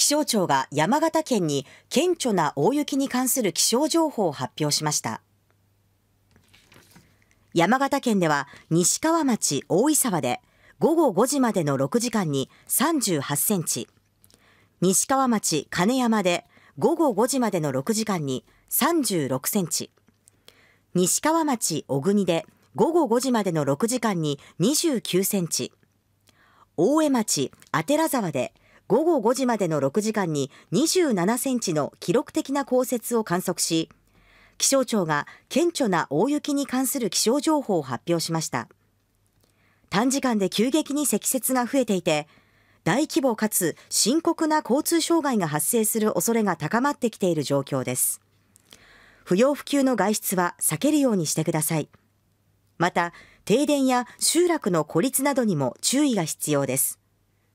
気象庁が山形県に顕著な大雪に関する気象情報を発表しました。山形県では西川町大井沢で午後5時までの6時間に38センチ、西川町金山で午後5時までの6時間に36センチ、西川町小国で午後5時までの6時間に29センチ、大江町阿寺沢で午後5時までの6時間に27センチの記録的な降雪を観測し、気象庁が顕著な大雪に関する気象情報を発表しました。短時間で急激に積雪が増えていて、大規模かつ深刻な交通障害が発生する恐れが高まってきている状況です。不要不急の外出は避けるようにしてください。また、停電や集落の孤立などにも注意が必要です。